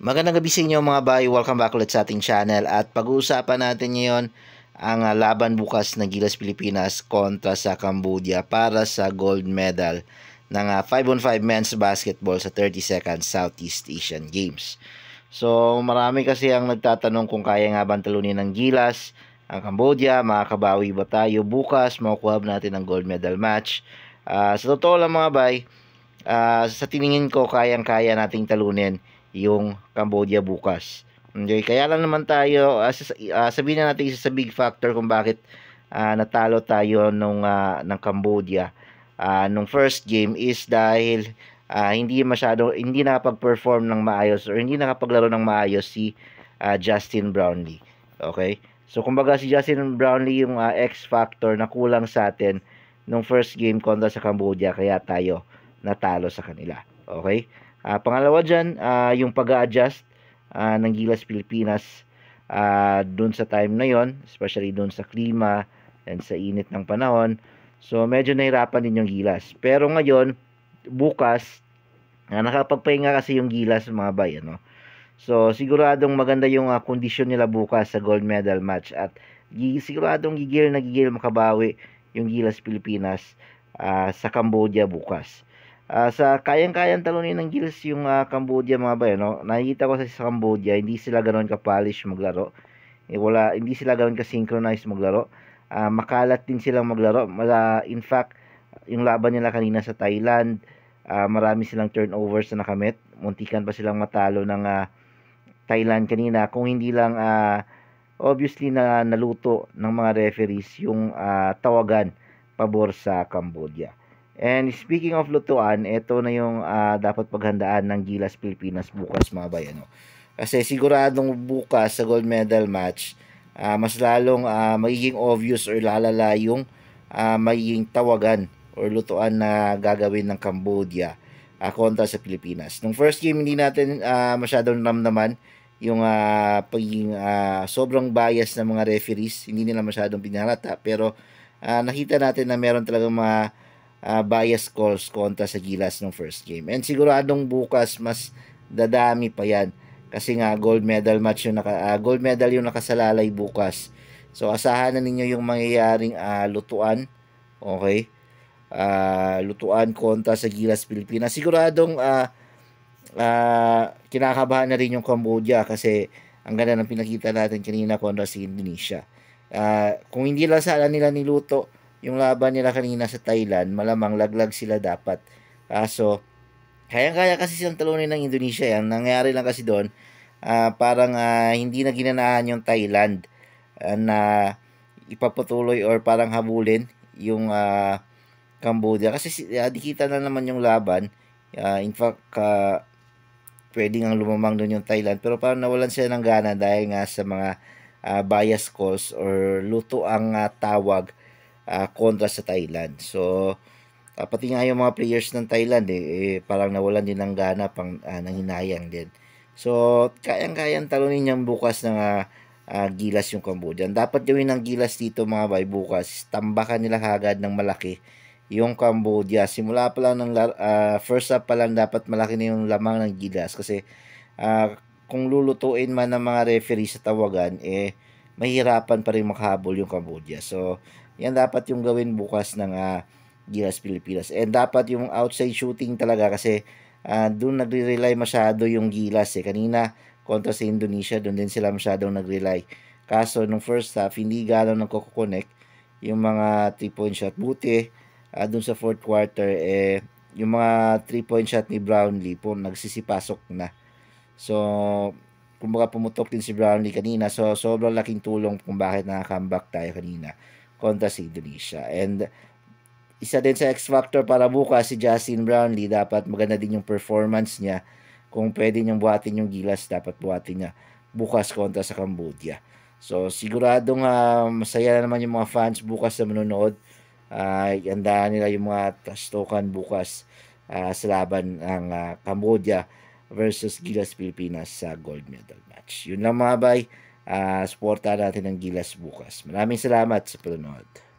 Magandang gabi sa inyo mga bay, welcome back ulit sa ating channel at pag-uusapan natin ngayon ang laban bukas ng Gilas Pilipinas kontra sa Cambodia para sa gold medal ng 5 ah, on 5 men's basketball sa 32nd Southeast Asian Games. So marami kasi ang nagtatanong kung kaya nga ba talunin ng Gilas ang Cambodia, makakabawi ba tayo bukas, makukuha ba natin ang gold medal match. Uh, sa totoo lang mga bay, uh, ah, sa tiningin ko kayang-kaya nating talunin yung Cambodia bukas. Okay, kaya lang naman tayo, uh, sabihin na natin isa sa big factor kung bakit uh, natalo tayo nung, uh, ng Cambodia uh, nung first game is dahil uh, hindi masyado, hindi nakapag-perform ng maayos or hindi nakapaglaro ng maayos si uh, Justin Brownlee. Okay? So, kumbaga si Justin Brownlee yung uh, X-factor na kulang sa atin nung first game kontra sa Cambodia kaya tayo natalo sa kanila. Okay? Uh, pangalawa dyan, uh, yung pag adjust uh, ah, ng Gilas Pilipinas uh, doon sa time na yon especially doon sa klima and sa init ng panahon. So, medyo nahirapan din yung Gilas. Pero ngayon, bukas, uh, nakapagpahinga kasi yung Gilas mga bay. Ano? So, siguradong maganda yung uh, condition nila bukas sa gold medal match at siguradong gigil na gigil makabawi yung Gilas Pilipinas uh, sa Cambodia bukas uh, sa kayang-kayang talunin ng Gills yung uh, Cambodia mga bayan, no? Nakikita ko sa, Cambodia, hindi sila ganoon ka-polish maglaro. Eh, wala, hindi sila ganoon ka synchronized maglaro. Uh, makalat din silang maglaro. Uh, in fact, yung laban nila kanina sa Thailand, uh, marami silang turnovers na nakamit. Muntikan pa silang matalo ng uh, Thailand kanina kung hindi lang uh, obviously na naluto ng mga referees yung uh, tawagan pabor sa Cambodia. And speaking of lutuan, ito na yung uh, dapat paghandaan ng Gilas Pilipinas bukas mga bayan. No? Kasi siguradong bukas sa gold medal match, uh, mas lalong uh, magiging obvious or lalala yung uh, magiging tawagan or lutuan na gagawin ng Cambodia uh, kontra sa Pilipinas. Nung first game, hindi natin uh, masyadong ramdaman yung uh, pagiging uh, sobrang bias ng mga referees. Hindi nila masyadong pinalata. Pero uh, nakita natin na meron talaga mga uh, bias calls kontra sa Gilas ng first game. And siguradong bukas mas dadami pa yan kasi nga gold medal match yung naka, uh, gold medal yung nakasalalay bukas. So asahan na ninyo yung mangyayaring uh, lutuan. Okay? Uh, lutuan kontra sa Gilas Pilipinas. Siguradong uh, uh, kinakabahan na rin yung Cambodia kasi ang ganda ng pinakita natin kanina kontra sa Indonesia. Uh, kung hindi lang sana nila niluto yung laban nila kanina sa Thailand, malamang laglag sila dapat. Kaso, kayang kaya kasi silang talunin ng Indonesia yan. Nangyari lang kasi doon, uh, parang uh, hindi na ginanaan yung Thailand uh, na ipapatuloy or parang habulin yung uh, Cambodia. Kasi uh, dikita na naman yung laban. Uh, in fact, uh, pwede nga lumamang doon yung Thailand. Pero parang nawalan sila ng gana dahil nga sa mga uh, bias calls or luto ang uh, tawag uh, kontra sa Thailand. So, uh, pati nga yung mga players ng Thailand, eh, eh parang nawalan din ng gana pang uh, nanginayang din. So, kayang-kayang talunin niyan bukas ng uh, uh, Gilas yung Cambodia. Dapat gawin ng Gilas dito mga bay bukas. Tambakan nila agad ng malaki yung Cambodia. Simula pa lang ng uh, first up pa lang dapat malaki na yung lamang ng Gilas kasi uh, kung lulutuin man ng mga referee sa tawagan eh mahirapan pa rin makahabol yung Cambodia. So, yan dapat yung gawin bukas ng uh, Gilas Pilipinas. And dapat yung outside shooting talaga kasi uh, ah, doon nagre-rely masyado yung Gilas. Eh. Kanina, kontra sa Indonesia, doon din sila masyadong nagre-rely. Kaso, nung first half, hindi gano'n nagkoconnect yung mga 3-point shot. Buti, uh, ah, doon sa fourth quarter, eh, yung mga 3-point shot ni Brownlee po, nagsisipasok na. So, kumbaga pumutok din si Brownlee kanina. So, sobrang laking tulong kung bakit nakaka-comeback tayo kanina kontra si Indonesia. And isa din sa X-Factor para bukas si Justin Brownlee. Dapat maganda din yung performance niya. Kung pwede niyang buhatin yung gilas, dapat buhatin niya bukas kontra sa Cambodia. So, siguradong uh, masaya na naman yung mga fans bukas na manonood. Uh, ah, Andaan nila yung mga tastokan bukas uh, sa laban ng uh, Cambodia versus Gilas Pilipinas sa gold medal match. Yun lang mga bay. Uh, ah, supporta natin ng Gilas bukas. Maraming salamat sa panonood.